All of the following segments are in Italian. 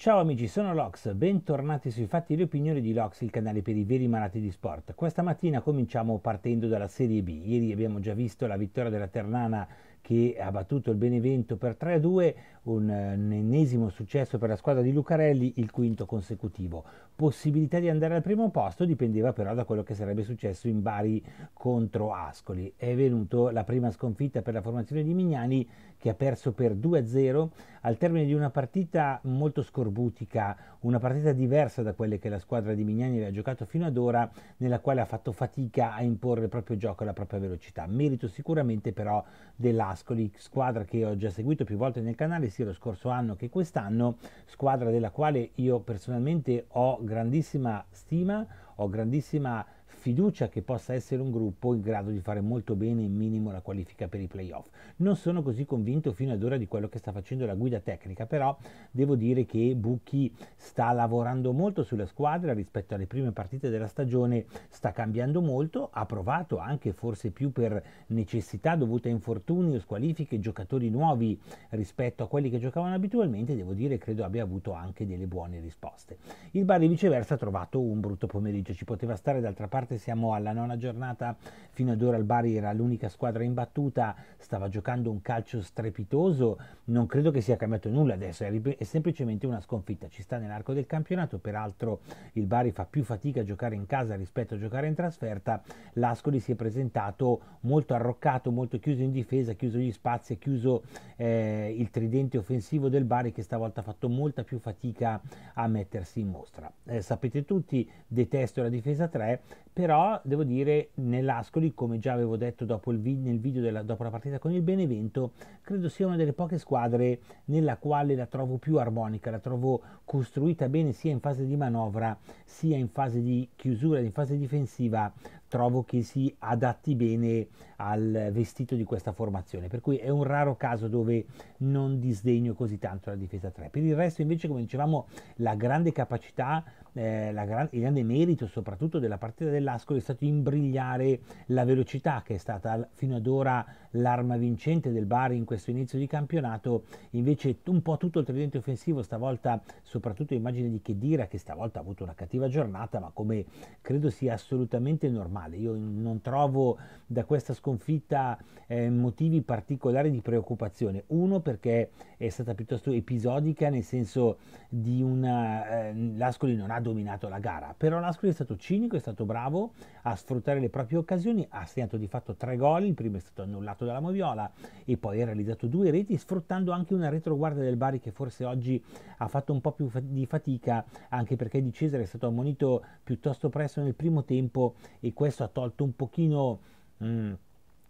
Ciao amici, sono Lox, bentornati sui fatti e le opinioni di Lox, il canale per i veri malati di sport. Questa mattina cominciamo partendo dalla Serie B. Ieri abbiamo già visto la vittoria della Ternana che ha battuto il Benevento per 3-2, un eh, ennesimo successo per la squadra di Lucarelli, il quinto consecutivo. Possibilità di andare al primo posto dipendeva però da quello che sarebbe successo in Bari contro Ascoli. È venuto la prima sconfitta per la formazione di Mignani che ha perso per 2-0 al termine di una partita molto scorbutica, una partita diversa da quelle che la squadra di Mignani aveva giocato fino ad ora, nella quale ha fatto fatica a imporre il proprio gioco e la propria velocità. Merito sicuramente però dell'Ascoli, squadra che ho già seguito più volte nel canale, sia lo scorso anno che quest'anno, squadra della quale io personalmente ho grandissima stima, ho grandissima fiducia che possa essere un gruppo in grado di fare molto bene in minimo la qualifica per i playoff. Non sono così convinto fino ad ora di quello che sta facendo la guida tecnica, però devo dire che Bucchi sta lavorando molto sulla squadra rispetto alle prime partite della stagione, sta cambiando molto, ha provato anche forse più per necessità dovute a infortuni o squalifiche giocatori nuovi rispetto a quelli che giocavano abitualmente, devo dire credo abbia avuto anche delle buone risposte. Il Bari viceversa ha trovato un brutto pomeriggio, ci poteva stare d'altra parte parte, siamo alla nona giornata, fino ad ora il Bari era l'unica squadra imbattuta, stava giocando un calcio strepitoso, non credo che sia cambiato nulla adesso, è, è semplicemente una sconfitta, ci sta nell'arco del campionato, peraltro il Bari fa più fatica a giocare in casa rispetto a giocare in trasferta, l'Ascoli si è presentato molto arroccato, molto chiuso in difesa, chiuso gli spazi, chiuso eh, il tridente offensivo del Bari che stavolta ha fatto molta più fatica a mettersi in mostra. Eh, sapete tutti, detesto la difesa 3, però devo dire nell'Ascoli, come già avevo detto vid- nel video della, dopo la partita con il Benevento, credo sia una delle poche squadre nella quale la trovo più armonica, la trovo costruita bene sia in fase di manovra sia in fase di chiusura, in fase difensiva, trovo che si adatti bene al vestito di questa formazione, per cui è un raro caso dove non disdegno così tanto la difesa 3. Per il resto invece, come dicevamo, la grande capacità, eh, la gran, il grande merito soprattutto della partita dell'Ascoli è stato imbrigliare la velocità che è stata fino ad ora l'arma vincente del Bari in questo inizio di campionato, invece un po' tutto il tridente offensivo, stavolta soprattutto immagine di Chedira che stavolta ha avuto una cattiva giornata, ma come credo sia assolutamente normale. Io non trovo da questa sconfitta eh, motivi particolari di preoccupazione. Uno perché è stata piuttosto episodica, nel senso di una... Eh, l'Ascoli non ha dominato la gara, però l'Ascoli è stato cinico, è stato bravo a sfruttare le proprie occasioni, ha segnato di fatto tre gol, il primo è stato annullato dalla Moviola e poi ha realizzato due reti sfruttando anche una retroguardia del Bari che forse oggi ha fatto un po' più di fatica anche perché Di Cesare è stato ammonito piuttosto presto nel primo tempo e questo ha tolto un pochino... Mh, mm,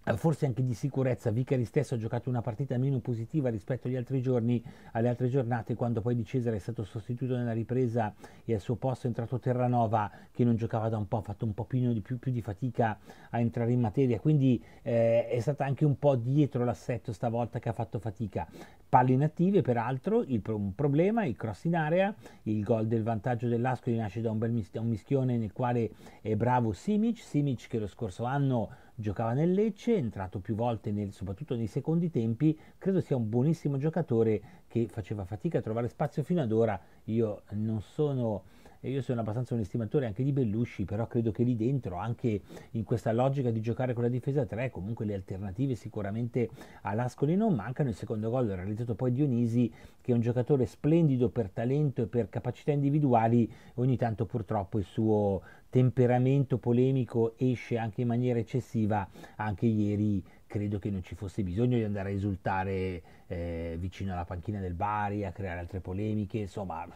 eh, forse anche di sicurezza, Vicari stesso ha giocato una partita meno positiva rispetto agli altri giorni, alle altre giornate, quando poi Di Cesare è stato sostituito nella ripresa e al suo posto è entrato Terranova che non giocava da un po', ha fatto un po' più di, più, più di fatica a entrare in materia, quindi eh, è stata anche un po' dietro l'assetto stavolta che ha fatto fatica. Palle inattive, peraltro, il pro- un problema, il cross in area, il gol del vantaggio dell'Ascoli nasce da un, bel mis- un mischione nel quale è bravo Simic, Simic che lo scorso anno giocava nel Lecce, è entrato più volte nel, soprattutto nei secondi tempi, credo sia un buonissimo giocatore che faceva fatica a trovare spazio fino ad ora, io non sono e io sono abbastanza un estimatore anche di Bellusci, però credo che lì dentro, anche in questa logica di giocare con la difesa 3, comunque le alternative sicuramente all'Ascoli non mancano. Il secondo gol realizzato poi Dionisi, che è un giocatore splendido per talento e per capacità individuali, ogni tanto purtroppo il suo temperamento polemico esce anche in maniera eccessiva, anche ieri credo che non ci fosse bisogno di andare a esultare eh, vicino alla panchina del Bari, a creare altre polemiche, insomma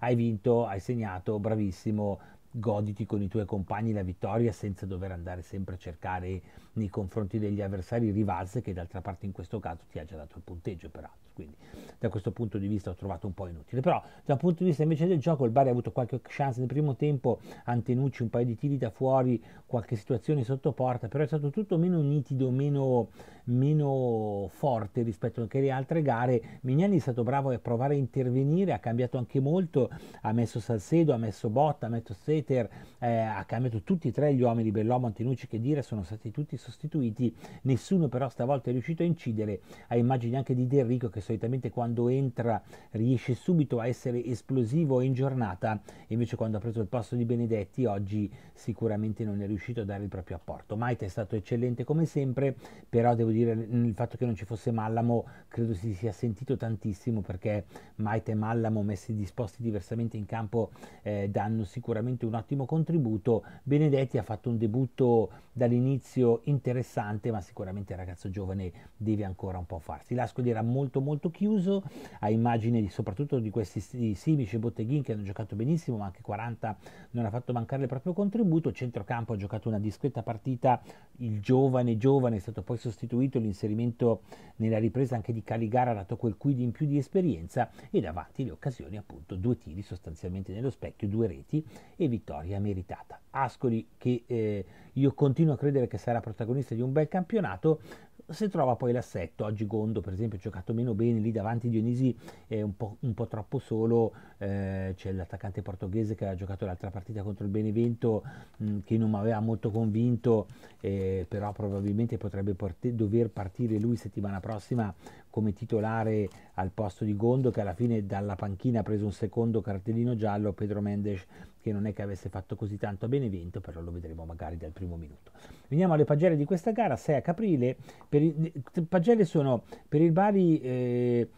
hai vinto, hai segnato, bravissimo, goditi con i tuoi compagni la vittoria senza dover andare sempre a cercare nei confronti degli avversari rivalse che d'altra parte in questo caso ti ha già dato il punteggio peraltro. Quindi da questo punto di vista ho trovato un po' inutile. Però dal punto di vista invece del gioco il Bari ha avuto qualche chance nel primo tempo, Antenucci un paio di tiri da fuori, qualche situazione sotto porta, però è stato tutto meno nitido, meno, meno forte rispetto anche alle altre gare. Mignani è stato bravo a provare a intervenire, ha cambiato anche molto, ha messo Salcedo, ha messo Botta, ha messo Sete, Peter eh, ha cambiato tutti e tre gli uomini, Bellomo, Antinucci che dire, sono stati tutti sostituiti, nessuno però stavolta è riuscito a incidere, a immagini anche di De Rico che solitamente quando entra riesce subito a essere esplosivo in giornata, invece quando ha preso il posto di Benedetti oggi sicuramente non è riuscito a dare il proprio apporto. Maite è stato eccellente come sempre, però devo dire il fatto che non ci fosse Mallamo credo si sia sentito tantissimo perché Maite e Mallamo messi disposti diversamente in campo eh, danno sicuramente un un ottimo contributo. Benedetti ha fatto un debutto dall'inizio interessante, ma sicuramente il ragazzo giovane deve ancora un po' farsi. L'Ascoli era molto molto chiuso, a immagine di, soprattutto di questi Simici e Botteghin che hanno giocato benissimo, ma anche 40 non ha fatto mancare il proprio contributo. centrocampo ha giocato una discreta partita, il giovane giovane è stato poi sostituito, l'inserimento nella ripresa anche di Caligara ha dato quel quid in più di esperienza e davanti le occasioni appunto due tiri sostanzialmente nello specchio, due reti e vittoria meritata. Ascoli che eh, io continuo a credere che sarà protagonista di un bel campionato, se trova poi l'assetto, oggi Gondo per esempio ha giocato meno bene, lì davanti Dionisi è un po', un po troppo solo, eh, c'è l'attaccante portoghese che ha giocato l'altra partita contro il Benevento mh, mm, che non mi aveva molto convinto, eh, però probabilmente potrebbe dover partire lui settimana prossima come titolare al posto di Gondo che alla fine dalla panchina ha preso un secondo cartellino giallo Pedro Mendes che non è che avesse fatto così tanto a Benevento però lo vedremo magari dal primo minuto veniamo alle pagelle di questa gara 6 a Caprile per, eh, pagelle sono per il Bari eh,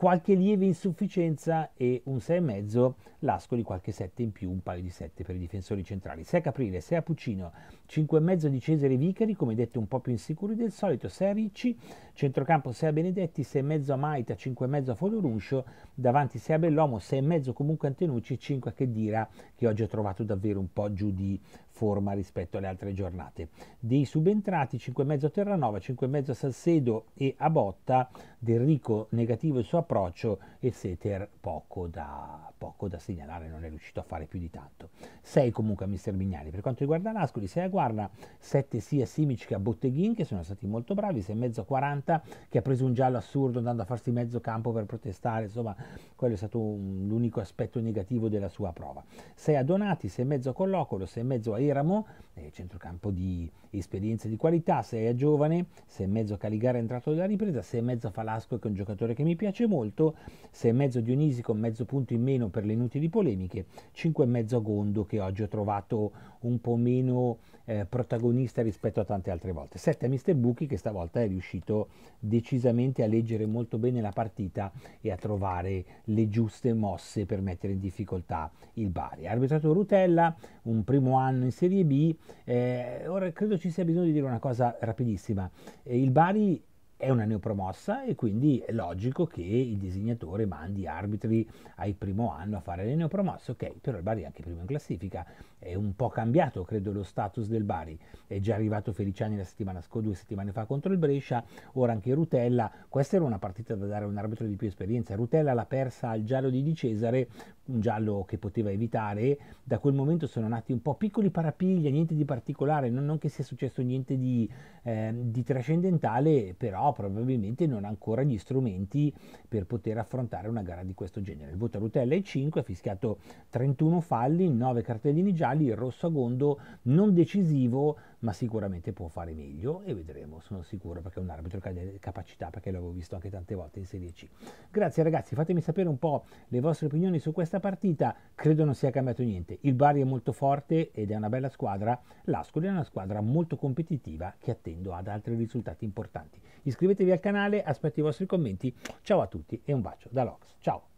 qualche lieve insufficienza e un 6,5 l'ascoli qualche 7 in più, un paio di 7 per i difensori centrali. 6 Caprile, 6 a Puccino, 5,5 di Cesare Vicari, come detto un po' più insicuri del solito, 6 Ricci, centrocampo 6 a Benedetti, 6,5 a Maita, 5,5 a Fodoruscio, davanti 6 a Bellomo, 6,5 comunque a Antenucci, 5 a Chedira che oggi ho trovato davvero un po' giù di forma rispetto alle altre giornate. Dei subentrati 5,5 a Terranova, 5,5 a Salcedo e a Botta, Del Rico negativo il suo appunto, approccio e Seter poco da, poco da, segnalare, non è riuscito a fare più di tanto. 6 comunque a mister Mignani. Per quanto riguarda l'Ascoli, 6 a Guarna, 7 sia Simic che a Botteghini che sono stati molto bravi, 6 e mezzo a 40 che ha preso un giallo assurdo andando a farsi mezzo campo per protestare, insomma quello è stato un, l'unico aspetto negativo della sua prova. 6 a Donati, 6 e mezzo a Collocolo, 6 e mezzo a Eramo, eh, centrocampo di esperienza di qualità, 6 a Giovane, 6 e mezzo a Caligari è entrato dalla ripresa, 6 e mezzo a Falasco che è un giocatore che mi piace molto, molto, 6,5 Dionisico, mezzo punto in meno per le inutili polemiche, 5 5,5 a Gondo che oggi ho trovato un po' meno eh, protagonista rispetto a tante altre volte, 7 a Mr. Bucchi che stavolta è riuscito decisamente a leggere molto bene la partita e a trovare le giuste mosse per mettere in difficoltà il Bari. Arbitrato Rutella, un primo anno in Serie B, eh, ora credo ci sia bisogno di dire una cosa rapidissima, eh, il Bari è una neopromossa e quindi è logico che il disegnatore mandi arbitri al primo anno a fare le neopromosse. Ok, però il Bari è anche primo in classifica, è un po' cambiato credo lo status del Bari, è già arrivato Feliciani la settimana scorsa, due settimane fa contro il Brescia, ora anche Rutella, questa era una partita da dare a un arbitro di più esperienza, Rutella l'ha persa al giallo di Di Cesare un giallo che poteva evitare, da quel momento sono nati un po' piccoli parapiglia, niente di particolare, non, non che sia successo niente di, eh, di, trascendentale, però probabilmente non ha ancora gli strumenti per poter affrontare una gara di questo genere. Il voto a Rutella è 5, ha fischiato 31 falli, 9 cartellini gialli, il rosso a gondo non decisivo, ma sicuramente può fare meglio e vedremo, sono sicuro perché è un arbitro che ha delle capacità, perché l'avevo visto anche tante volte in Serie C. Grazie ragazzi, fatemi sapere un po' le vostre opinioni su questa partita, credo non sia cambiato niente, il Bari è molto forte ed è una bella squadra, l'Ascoli è una squadra molto competitiva che attendo ad altri risultati importanti. Iscrivetevi al canale, aspetto i vostri commenti, ciao a tutti e un bacio da Lox, ciao!